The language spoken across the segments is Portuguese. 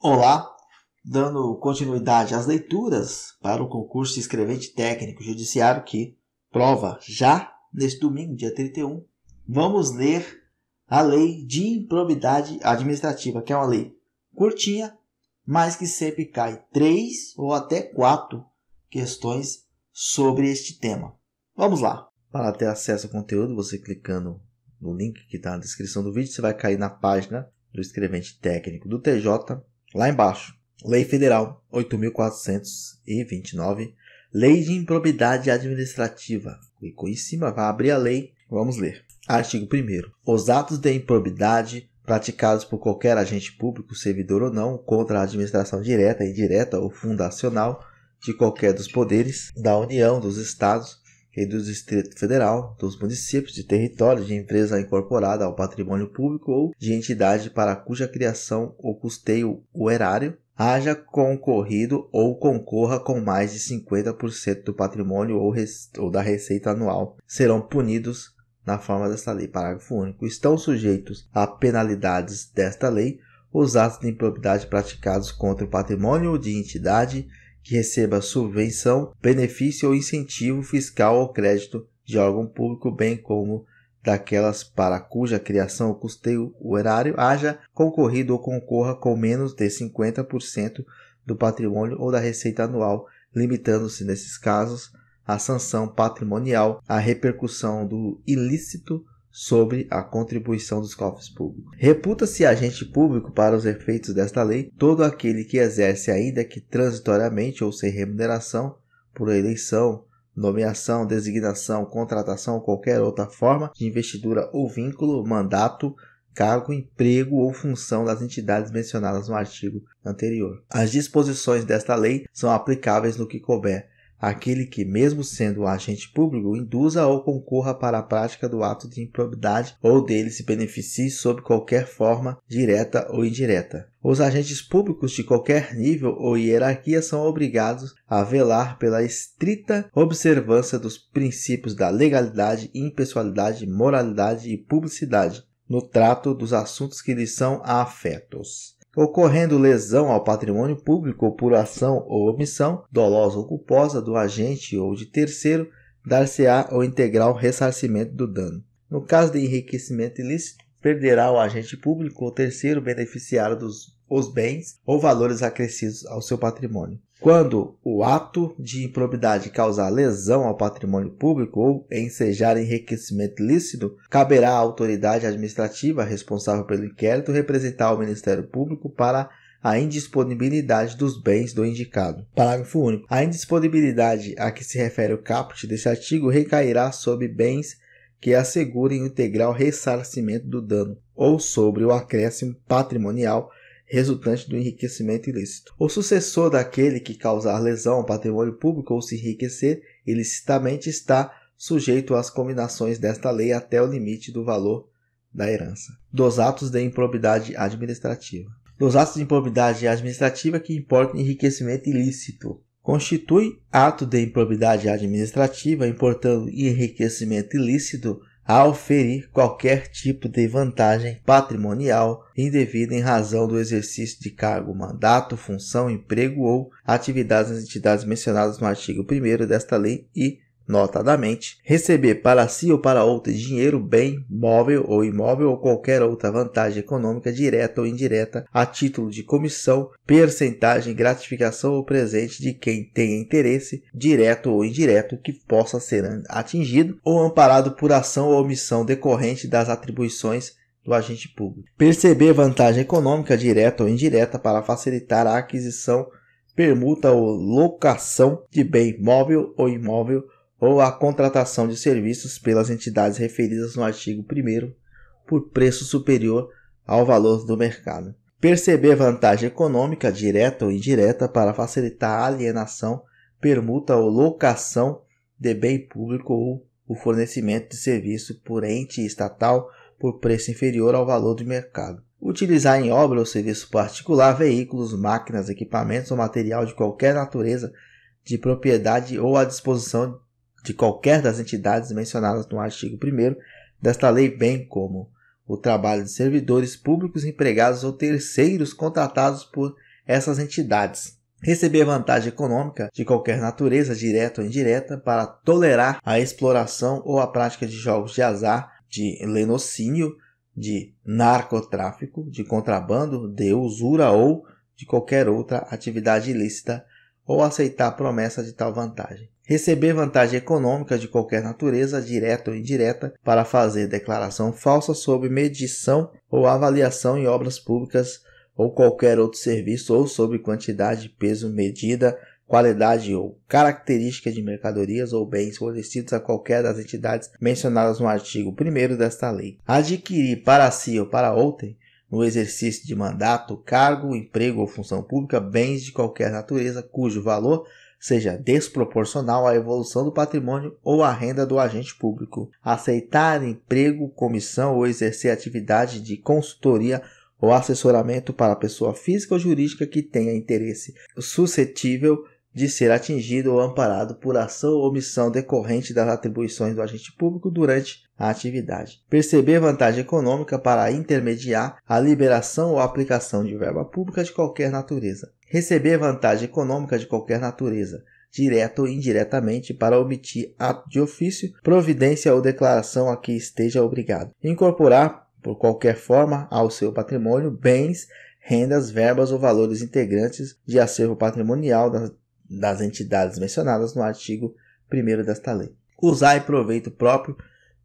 Olá, dando continuidade às leituras para o concurso de escrevente técnico judiciário que prova já neste domingo, dia 31. Vamos ler a lei de improbidade administrativa, que é uma lei curtinha, mas que sempre cai três ou até quatro questões sobre este tema. Vamos lá! Para ter acesso ao conteúdo, você clicando no link que está na descrição do vídeo, você vai cair na página do escrevente técnico do TJ Lá embaixo, Lei Federal 8429, Lei de Improbidade Administrativa. Clicou em cima, vai abrir a lei. Vamos ler. Artigo 1. Os atos de improbidade praticados por qualquer agente público, servidor ou não, contra a administração direta, indireta ou fundacional de qualquer dos poderes da União, dos Estados e do Distrito Federal, dos municípios, de territórios, de empresa incorporada ao patrimônio público ou de entidade para cuja criação ou custeio o erário haja concorrido ou concorra com mais de 50% do patrimônio ou, ou da receita anual, serão punidos na forma desta lei. Parágrafo único. Estão sujeitos a penalidades desta lei os atos de improbidade praticados contra o patrimônio de entidade que receba subvenção, benefício ou incentivo fiscal ou crédito de órgão público, bem como daquelas para cuja criação ou custeio o erário haja concorrido ou concorra com menos de 50% do patrimônio ou da receita anual, limitando-se nesses casos a sanção patrimonial, a repercussão do ilícito sobre a contribuição dos cofres públicos. Reputa-se agente público para os efeitos desta lei todo aquele que exerce, ainda que transitoriamente ou sem remuneração, por eleição, nomeação, designação, contratação ou qualquer outra forma de investidura ou vínculo, mandato, cargo, emprego ou função das entidades mencionadas no artigo anterior. As disposições desta lei são aplicáveis no que couber aquele que, mesmo sendo um agente público, induza ou concorra para a prática do ato de improbidade ou dele se beneficie sob qualquer forma, direta ou indireta. Os agentes públicos de qualquer nível ou hierarquia são obrigados a velar pela estrita observância dos princípios da legalidade, impessoalidade, moralidade e publicidade no trato dos assuntos que lhes são afetos ocorrendo lesão ao patrimônio público por ação ou omissão dolosa ou culposa do agente ou de terceiro, dar-se-á o integral ressarcimento do dano. No caso de enriquecimento ilícito, perderá o agente público ou terceiro beneficiário dos os bens ou valores acrescidos ao seu patrimônio. Quando o ato de improbidade causar lesão ao patrimônio público ou ensejar enriquecimento lícito, caberá à autoridade administrativa responsável pelo inquérito representar o Ministério Público para a indisponibilidade dos bens do indicado. Parágrafo único. A indisponibilidade a que se refere o caput deste artigo recairá sobre bens que assegurem o integral ressarcimento do dano ou sobre o acréscimo patrimonial resultante do enriquecimento ilícito. O sucessor daquele que causar lesão ao patrimônio público ou se enriquecer ilicitamente está sujeito às combinações desta lei até o limite do valor da herança. Dos atos de improbidade administrativa. Dos atos de improbidade administrativa que importam enriquecimento ilícito. Constitui ato de improbidade administrativa importando enriquecimento ilícito a oferir qualquer tipo de vantagem patrimonial indevida em razão do exercício de cargo, mandato, função, emprego ou atividades nas entidades mencionadas no artigo 1 desta lei e notadamente, receber para si ou para outro dinheiro, bem, móvel ou imóvel ou qualquer outra vantagem econômica direta ou indireta a título de comissão, percentagem, gratificação ou presente de quem tenha interesse, direto ou indireto, que possa ser atingido ou amparado por ação ou omissão decorrente das atribuições do agente público. Perceber vantagem econômica direta ou indireta para facilitar a aquisição, permuta ou locação de bem móvel ou imóvel ou a contratação de serviços pelas entidades referidas no artigo 1 por preço superior ao valor do mercado. Perceber vantagem econômica, direta ou indireta, para facilitar a alienação, permuta ou locação de bem público ou o fornecimento de serviço por ente estatal por preço inferior ao valor do mercado. Utilizar em obra ou serviço particular veículos, máquinas, equipamentos ou material de qualquer natureza de propriedade ou à disposição de qualquer das entidades mencionadas no artigo 1 desta lei, bem como o trabalho de servidores públicos empregados ou terceiros contratados por essas entidades. Receber vantagem econômica de qualquer natureza, direta ou indireta, para tolerar a exploração ou a prática de jogos de azar, de lenocínio, de narcotráfico, de contrabando, de usura ou de qualquer outra atividade ilícita, ou aceitar a promessa de tal vantagem receber vantagem econômica de qualquer natureza, direta ou indireta, para fazer declaração falsa sobre medição ou avaliação em obras públicas ou qualquer outro serviço ou sobre quantidade, peso, medida, qualidade ou característica de mercadorias ou bens fornecidos a qualquer das entidades mencionadas no artigo 1 desta lei. Adquirir para si ou para outrem, no exercício de mandato, cargo, emprego ou função pública, bens de qualquer natureza cujo valor seja desproporcional à evolução do patrimônio ou à renda do agente público. Aceitar emprego, comissão ou exercer atividade de consultoria ou assessoramento para pessoa física ou jurídica que tenha interesse suscetível de ser atingido ou amparado por ação ou omissão decorrente das atribuições do agente público durante a atividade. Perceber vantagem econômica para intermediar a liberação ou aplicação de verba pública de qualquer natureza. Receber vantagem econômica de qualquer natureza, direta ou indiretamente, para omitir ato de ofício, providência ou declaração a que esteja obrigado. Incorporar, por qualquer forma, ao seu patrimônio bens rendas, verbas ou valores integrantes de acervo patrimonial das entidades mencionadas no artigo 1 desta lei. Usar em proveito próprio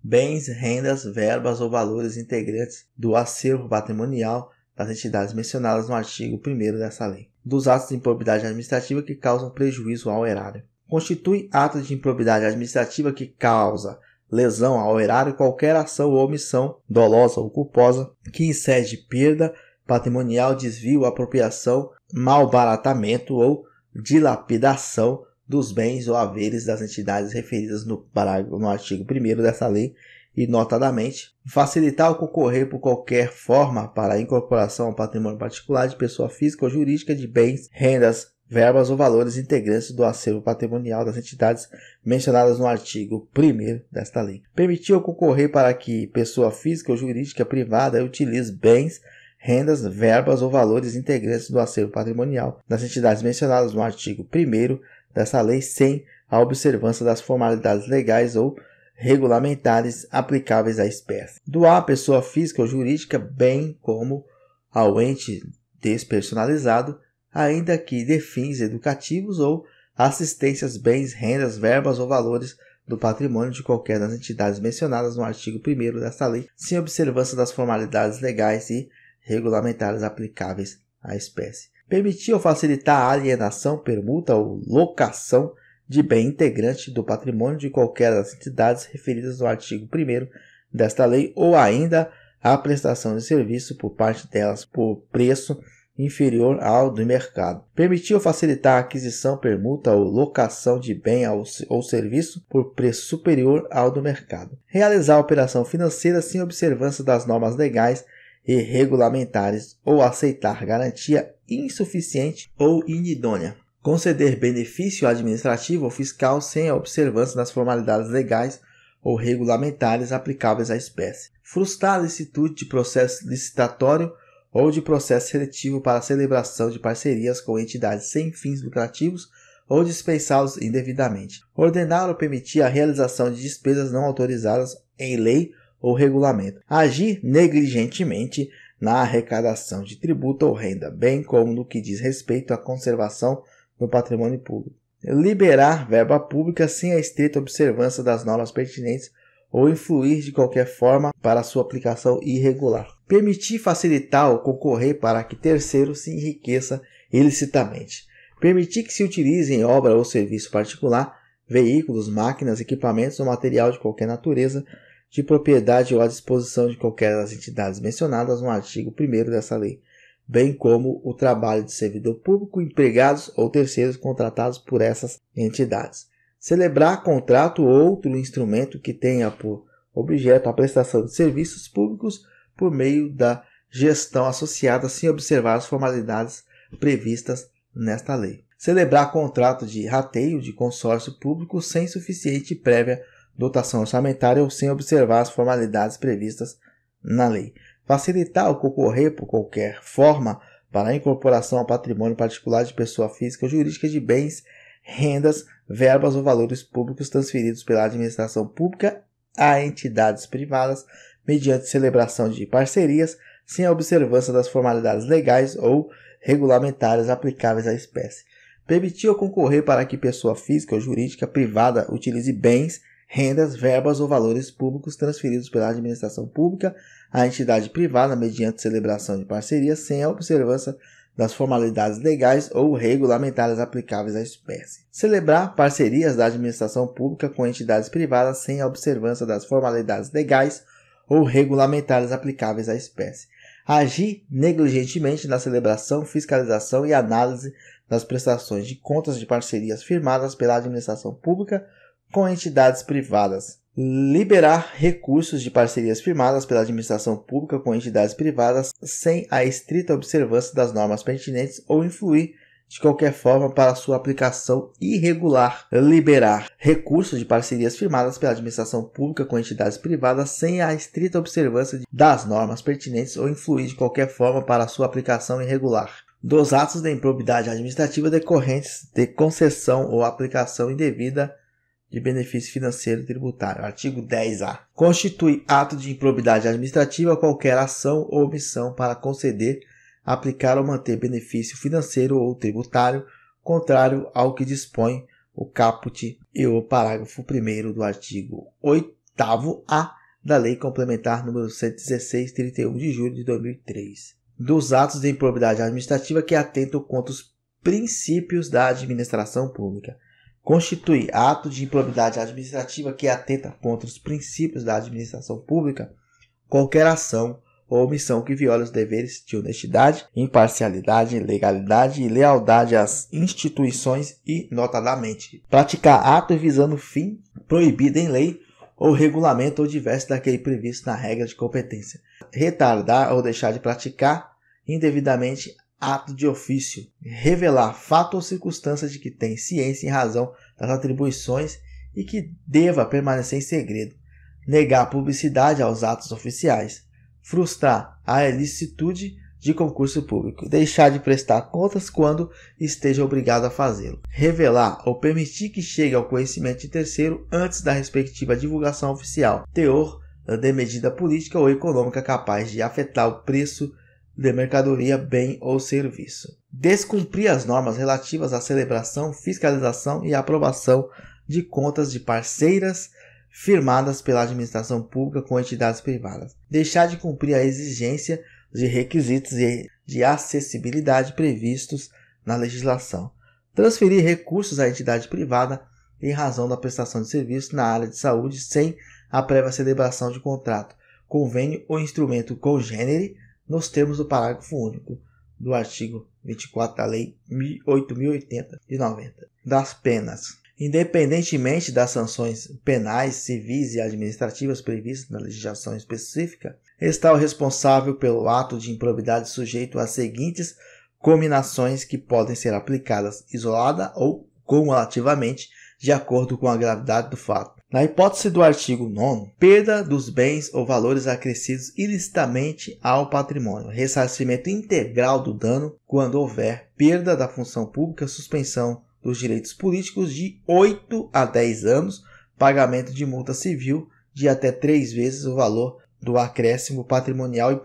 bens, rendas, verbas ou valores integrantes do acervo patrimonial das entidades mencionadas no artigo 1 desta lei. Dos atos de improbidade administrativa que causam prejuízo ao erário. Constitui ato de improbidade administrativa que causa lesão ao erário qualquer ação ou omissão dolosa ou culposa que incede perda patrimonial, desvio, apropriação, malbaratamento ou dilapidação dos bens ou haveres das entidades referidas no, parágrafo, no artigo 1 dessa lei e, notadamente, facilitar o concorrer por qualquer forma para a incorporação ao patrimônio particular de pessoa física ou jurídica de bens, rendas, verbas ou valores integrantes do acervo patrimonial das entidades mencionadas no artigo 1 desta lei. permitir o concorrer para que pessoa física ou jurídica privada utilize bens rendas, verbas ou valores integrantes do acervo patrimonial das entidades mencionadas no artigo 1 dessa lei sem a observância das formalidades legais ou regulamentares aplicáveis à espécie. Doar à pessoa física ou jurídica, bem como ao ente despersonalizado, ainda que de fins educativos ou assistências, bens, rendas, verbas ou valores do patrimônio de qualquer das entidades mencionadas no artigo 1 desta lei, sem observância das formalidades legais e regulamentares aplicáveis à espécie. Permitir ou facilitar a alienação, permuta ou locação de bem integrante do patrimônio de qualquer das entidades referidas no artigo 1 desta lei ou ainda a prestação de serviço por parte delas por preço inferior ao do mercado. Permitir ou facilitar a aquisição, permuta ou locação de bem ou serviço por preço superior ao do mercado. Realizar operação financeira sem observância das normas legais irregulamentares regulamentares ou aceitar garantia insuficiente ou inidônea. Conceder benefício administrativo ou fiscal sem a observância das formalidades legais ou regulamentares aplicáveis à espécie. Frustrar licitude de processo licitatório ou de processo seletivo para celebração de parcerias com entidades sem fins lucrativos ou dispensá-los indevidamente. Ordenar ou permitir a realização de despesas não autorizadas em lei ou regulamento, agir negligentemente na arrecadação de tributo ou renda, bem como no que diz respeito à conservação do patrimônio público. Liberar verba pública sem a estrita observância das normas pertinentes ou influir de qualquer forma para sua aplicação irregular. Permitir facilitar ou concorrer para que terceiro se enriqueça ilicitamente. Permitir que se utilize em obra ou serviço particular, veículos, máquinas, equipamentos ou material de qualquer natureza de propriedade ou à disposição de qualquer das entidades mencionadas no artigo 1 dessa lei, bem como o trabalho de servidor público, empregados ou terceiros contratados por essas entidades. Celebrar contrato ou outro instrumento que tenha por objeto a prestação de serviços públicos por meio da gestão associada sem observar as formalidades previstas nesta lei. Celebrar contrato de rateio de consórcio público sem suficiente prévia dotação orçamentária ou sem observar as formalidades previstas na lei. Facilitar ou concorrer por qualquer forma para a incorporação ao patrimônio particular de pessoa física ou jurídica de bens, rendas, verbas ou valores públicos transferidos pela administração pública a entidades privadas mediante celebração de parcerias sem a observância das formalidades legais ou regulamentares aplicáveis à espécie. Permitir ou concorrer para que pessoa física ou jurídica privada utilize bens, rendas, verbas ou valores públicos transferidos pela administração pública à entidade privada mediante celebração de parcerias sem a observância das formalidades legais ou regulamentares aplicáveis à espécie. Celebrar parcerias da administração pública com entidades privadas sem a observância das formalidades legais ou regulamentares aplicáveis à espécie. Agir negligentemente na celebração, fiscalização e análise das prestações de contas de parcerias firmadas pela administração pública com entidades privadas. Liberar recursos de parcerias firmadas pela administração pública com entidades privadas sem a estrita observância das normas pertinentes ou influir de qualquer forma para sua aplicação irregular. Liberar recursos de parcerias firmadas pela administração pública com entidades privadas sem a estrita observância das normas pertinentes ou influir de qualquer forma para sua aplicação irregular dos atos de improbidade administrativa decorrentes de concessão ou aplicação indevida de benefício financeiro tributário. Artigo 10A. Constitui ato de improbidade administrativa qualquer ação ou omissão para conceder, aplicar ou manter benefício financeiro ou tributário contrário ao que dispõe o caput e o parágrafo 1 do artigo 8A da Lei Complementar nº 116, 31 de julho de 2003, dos atos de improbidade administrativa que atentam contra os princípios da administração pública constitui ato de improbidade administrativa que atenta contra os princípios da administração pública qualquer ação ou omissão que viola os deveres de honestidade, imparcialidade, legalidade e lealdade às instituições e, notadamente, praticar ato visando fim proibido em lei ou regulamento ou diverso daquele previsto na regra de competência, retardar ou deixar de praticar indevidamente ato de ofício, revelar fato ou circunstância de que tem ciência em razão das atribuições e que deva permanecer em segredo, negar publicidade aos atos oficiais, frustrar a ilicitude de concurso público, deixar de prestar contas quando esteja obrigado a fazê-lo, revelar ou permitir que chegue ao conhecimento de terceiro antes da respectiva divulgação oficial, teor de medida política ou econômica capaz de afetar o preço de mercadoria, bem ou serviço. Descumprir as normas relativas à celebração, fiscalização e aprovação de contas de parceiras firmadas pela administração pública com entidades privadas. Deixar de cumprir a exigência de requisitos de acessibilidade previstos na legislação. Transferir recursos à entidade privada em razão da prestação de serviço na área de saúde sem a prévia celebração de contrato, convênio ou instrumento congênere nos termos do parágrafo único do artigo 24 da Lei 8.080 de 90, das penas. Independentemente das sanções penais, civis e administrativas previstas na legislação específica, está o responsável pelo ato de improbidade sujeito às seguintes combinações que podem ser aplicadas isolada ou cumulativamente, de acordo com a gravidade do fato. Na hipótese do artigo 9, perda dos bens ou valores acrescidos ilicitamente ao patrimônio, ressarcimento integral do dano quando houver perda da função pública, suspensão dos direitos políticos de 8 a 10 anos, pagamento de multa civil de até três vezes o valor do acréscimo patrimonial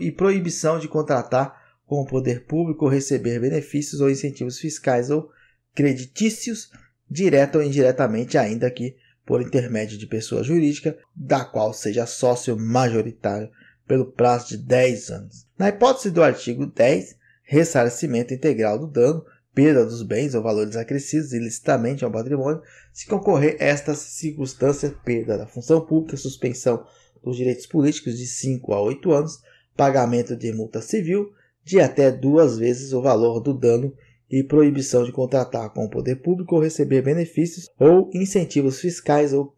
e proibição de contratar com o poder público ou receber benefícios ou incentivos fiscais ou creditícios, direta ou indiretamente, ainda que por intermédio de pessoa jurídica, da qual seja sócio majoritário, pelo prazo de 10 anos. Na hipótese do artigo 10, ressarcimento integral do dano, perda dos bens ou valores acrescidos ilicitamente ao patrimônio, se concorrer estas circunstâncias, perda da função pública, suspensão dos direitos políticos de 5 a 8 anos, pagamento de multa civil de até duas vezes o valor do dano e proibição de contratar com o poder público ou receber benefícios ou incentivos fiscais ou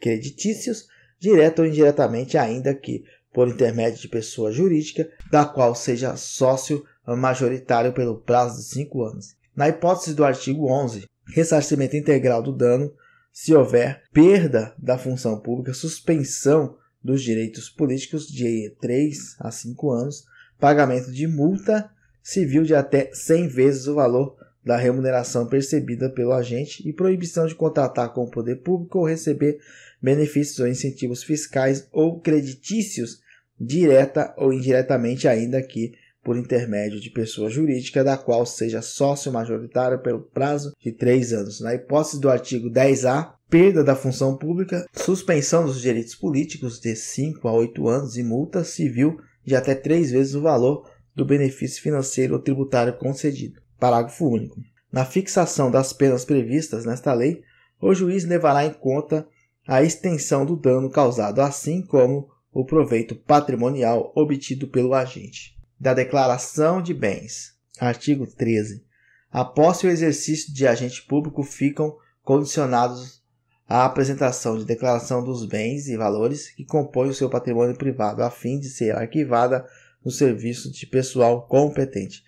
creditícios, direta ou indiretamente, ainda que por intermédio de pessoa jurídica, da qual seja sócio majoritário pelo prazo de cinco anos. Na hipótese do artigo 11, ressarcimento integral do dano se houver perda da função pública, suspensão dos direitos políticos de 3 a 5 anos, pagamento de multa civil de até 100 vezes o valor da remuneração percebida pelo agente e proibição de contratar com o poder público ou receber benefícios ou incentivos fiscais ou creditícios direta ou indiretamente, ainda que por intermédio de pessoa jurídica da qual seja sócio majoritário pelo prazo de três anos. Na hipótese do artigo 10A, perda da função pública, suspensão dos direitos políticos de 5 a 8 anos e multa civil de até três vezes o valor do benefício financeiro ou tributário concedido. Parágrafo único. Na fixação das penas previstas nesta lei, o juiz levará em conta a extensão do dano causado, assim como o proveito patrimonial obtido pelo agente. Da declaração de bens. Artigo 13. Após o exercício de agente público ficam condicionados à apresentação de declaração dos bens e valores que compõem o seu patrimônio privado, a fim de ser arquivada no serviço de pessoal competente.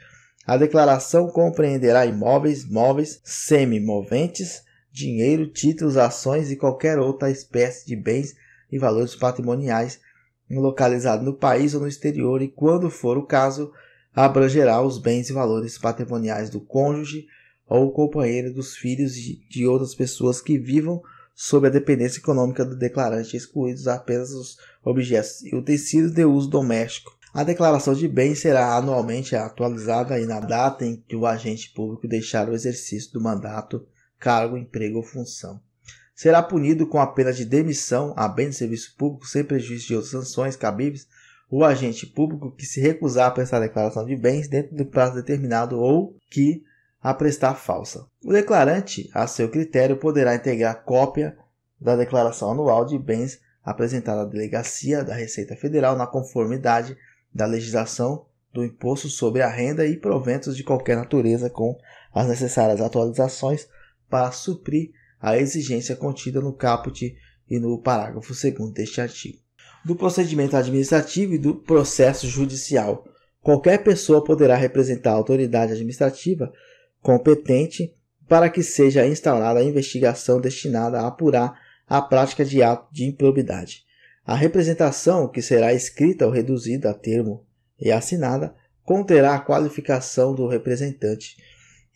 A declaração compreenderá imóveis, móveis, semimoventes, dinheiro, títulos, ações e qualquer outra espécie de bens e valores patrimoniais localizado no país ou no exterior e, quando for o caso, abrangerá os bens e valores patrimoniais do cônjuge ou companheiro dos filhos de outras pessoas que vivam sob a dependência econômica do declarante, excluídos apenas os objetos e utensílios de uso doméstico a declaração de bens será anualmente atualizada e na data em que o agente público deixar o exercício do mandato, cargo, emprego ou função. Será punido com a pena de demissão a bem de serviço público sem prejuízo de outras sanções cabíveis o agente público que se recusar a prestar declaração de bens dentro do prazo determinado ou que a prestar falsa. O declarante, a seu critério, poderá integrar cópia da declaração anual de bens apresentada à delegacia da Receita Federal na conformidade da legislação do imposto sobre a renda e proventos de qualquer natureza com as necessárias atualizações para suprir a exigência contida no caput e no parágrafo 2 deste artigo. Do procedimento administrativo e do processo judicial. Qualquer pessoa poderá representar a autoridade administrativa competente para que seja instaurada a investigação destinada a apurar a prática de ato de improbidade. A representação, que será escrita ou reduzida a termo e assinada, conterá a qualificação do representante,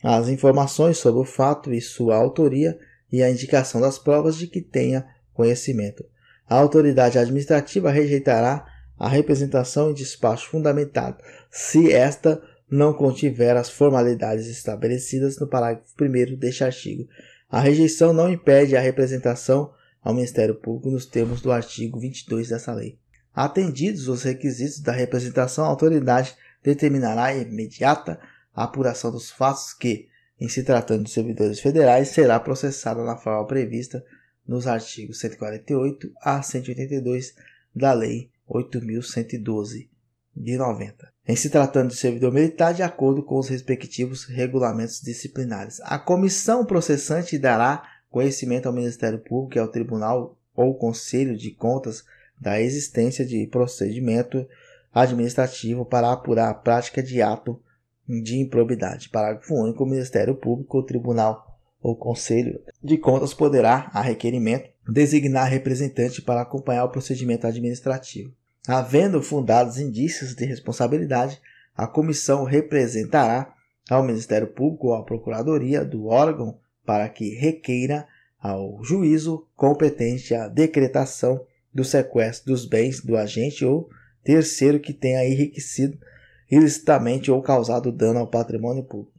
as informações sobre o fato e sua autoria e a indicação das provas de que tenha conhecimento. A autoridade administrativa rejeitará a representação em despacho fundamentado, se esta não contiver as formalidades estabelecidas no parágrafo 1 deste artigo. A rejeição não impede a representação ao Ministério Público nos termos do artigo 22 dessa lei. Atendidos os requisitos da representação, a autoridade determinará imediata a apuração dos fatos que, em se tratando de servidores federais, será processada na forma prevista nos artigos 148 a 182 da Lei 8.112 de 90. Em se tratando de servidor militar, de acordo com os respectivos regulamentos disciplinares, a comissão processante dará conhecimento ao Ministério Público e ao Tribunal ou Conselho de Contas da existência de procedimento administrativo para apurar a prática de ato de improbidade. Parágrafo único. O Ministério Público, o Tribunal ou Conselho de Contas poderá, a requerimento, designar representante para acompanhar o procedimento administrativo. Havendo fundados indícios de responsabilidade, a comissão representará ao Ministério Público ou à Procuradoria do órgão para que requeira ao juízo competente a decretação do sequestro dos bens do agente ou terceiro que tenha enriquecido ilicitamente ou causado dano ao patrimônio público.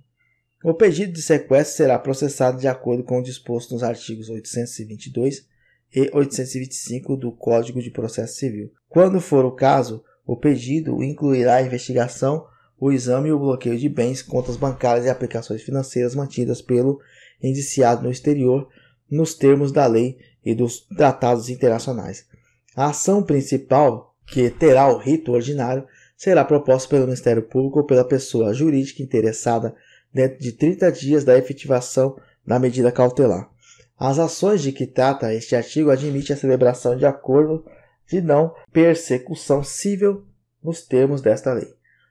O pedido de sequestro será processado de acordo com o disposto nos artigos 822 e 825 do Código de Processo Civil. Quando for o caso, o pedido incluirá a investigação, o exame e o bloqueio de bens, contas bancárias e aplicações financeiras mantidas pelo indiciado no exterior nos termos da lei e dos tratados internacionais. A ação principal, que terá o rito ordinário, será proposta pelo Ministério Público ou pela pessoa jurídica interessada dentro de 30 dias da efetivação da medida cautelar. As ações de que trata este artigo admite a celebração de acordo de não persecução civil nos termos desta lei.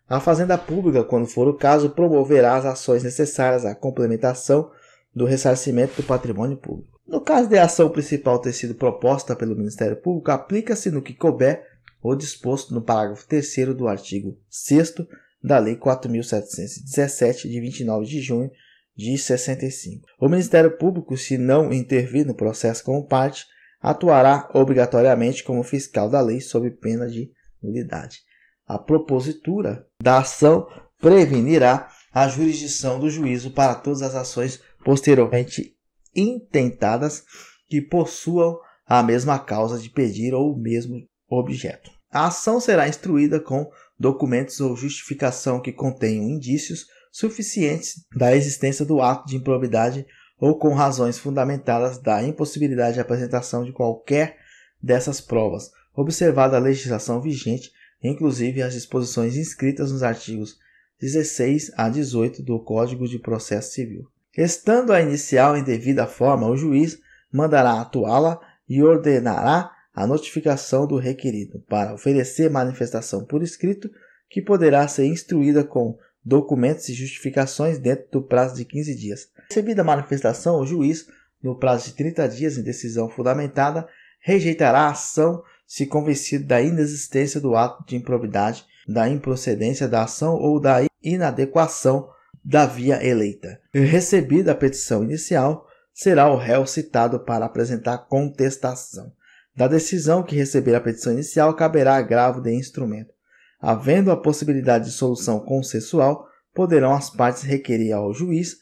A Fazenda Pública, quando for o caso, promoverá as ações necessárias à complementação do ressarcimento do patrimônio público. No caso de a ação principal ter sido proposta pelo Ministério Público, aplica-se no que couber o disposto no parágrafo 3 do artigo 6 da Lei 4.717, de 29 de junho de 65. O Ministério Público, se não intervir no processo como parte, atuará obrigatoriamente como fiscal da lei sob pena de nulidade. A propositura da ação prevenirá a jurisdição do juízo para todas as ações posteriormente intentadas que possuam a mesma causa de pedir ou o mesmo objeto. A ação será instruída com documentos ou justificação que contenham indícios suficientes da existência do ato de improbidade ou com razões fundamentadas da impossibilidade de apresentação de qualquer dessas provas, observada a legislação vigente, inclusive as disposições inscritas nos artigos 16 a 18 do Código de Processo Civil. Estando a inicial em devida forma, o juiz mandará atuá-la e ordenará a notificação do requerido para oferecer manifestação por escrito que poderá ser instruída com documentos e justificações dentro do prazo de 15 dias. Recebida a manifestação, o juiz, no prazo de 30 dias em decisão fundamentada, rejeitará a ação se convencido da inexistência do ato de improbidade, da improcedência da ação ou da inadequação da via eleita. Recebida a petição inicial, será o réu citado para apresentar contestação. Da decisão que receber a petição inicial, caberá agravo de instrumento. Havendo a possibilidade de solução consensual, poderão as partes requerer ao juiz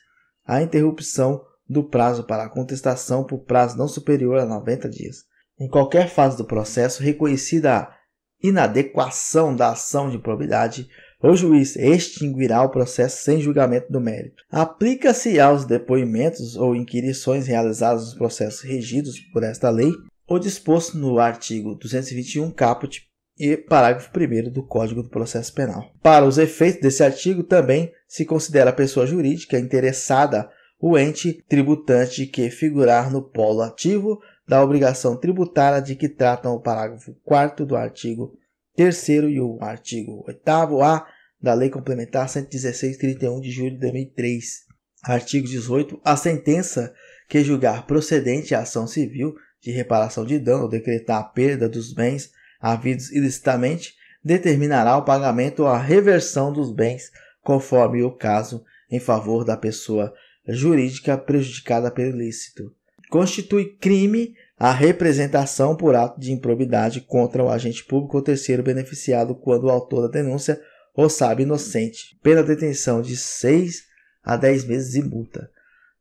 a interrupção do prazo para a contestação por prazo não superior a 90 dias. Em qualquer fase do processo, reconhecida a inadequação da ação de probidade, o juiz extinguirá o processo sem julgamento do mérito. Aplica-se aos depoimentos ou inquirições realizados nos processos regidos por esta lei ou disposto no artigo 221 caput e parágrafo 1 do Código do Processo Penal. Para os efeitos desse artigo, também se considera a pessoa jurídica interessada o ente tributante que figurar no polo ativo da obrigação tributária de que tratam o parágrafo 4 do artigo terceiro e o artigo 8 A da Lei Complementar 116, 31 de julho de 2003. Artigo 18. A sentença que julgar procedente a ação civil de reparação de dano ou decretar a perda dos bens havidos ilicitamente determinará o pagamento ou a reversão dos bens, conforme o caso, em favor da pessoa jurídica prejudicada pelo ilícito. Constitui crime a representação por ato de improbidade contra o agente público ou terceiro beneficiado quando o autor da denúncia ou sabe inocente, pena detenção de 6 a 10 meses e multa.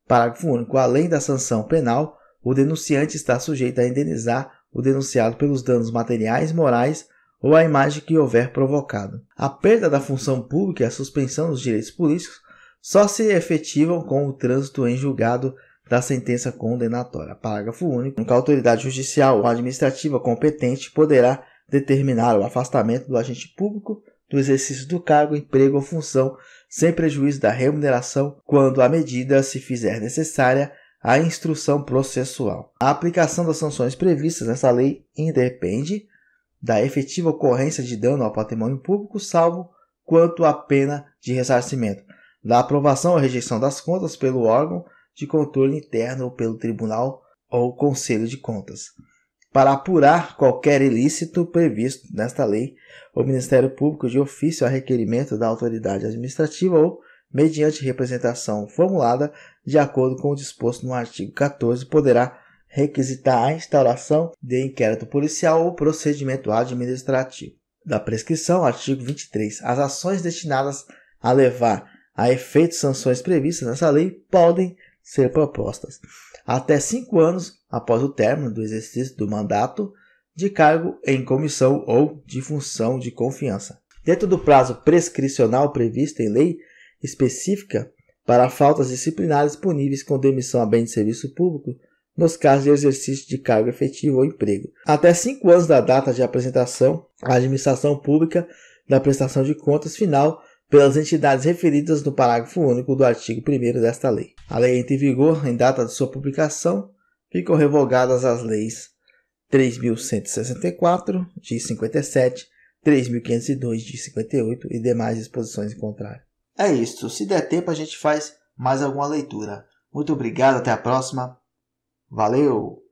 Parágrafo único. Além da sanção penal, o denunciante está sujeito a indenizar o denunciado pelos danos materiais, morais ou à imagem que houver provocado. A perda da função pública e a suspensão dos direitos políticos só se efetivam com o trânsito em julgado da sentença condenatória. Parágrafo único. Nunca a autoridade judicial ou administrativa competente poderá determinar o afastamento do agente público do exercício do cargo, emprego ou função, sem prejuízo da remuneração, quando a medida se fizer necessária à instrução processual. A aplicação das sanções previstas nessa lei independe da efetiva ocorrência de dano ao patrimônio público, salvo quanto à pena de ressarcimento, da aprovação ou rejeição das contas pelo órgão de controle interno ou pelo Tribunal ou Conselho de Contas. Para apurar qualquer ilícito previsto nesta lei, o Ministério Público, de ofício a requerimento da autoridade administrativa ou mediante representação formulada de acordo com o disposto no artigo 14, poderá requisitar a instauração de inquérito policial ou procedimento administrativo. Da prescrição, artigo 23. As ações destinadas a levar a efeito sanções previstas nessa lei podem ser propostas, até cinco anos após o término do exercício do mandato de cargo em comissão ou de função de confiança. Dentro do prazo prescricional previsto em lei específica para faltas disciplinares puníveis com demissão a bem de serviço público, nos casos de exercício de cargo efetivo ou emprego. Até cinco anos da data de apresentação à administração pública da prestação de contas final pelas entidades referidas no parágrafo único do artigo 1 desta lei. A lei entra em vigor em data de sua publicação, ficam revogadas as leis 3.164 de 57, 3.502 de 58 e demais disposições em contrário. É isto. Se der tempo, a gente faz mais alguma leitura. Muito obrigado, até a próxima. Valeu!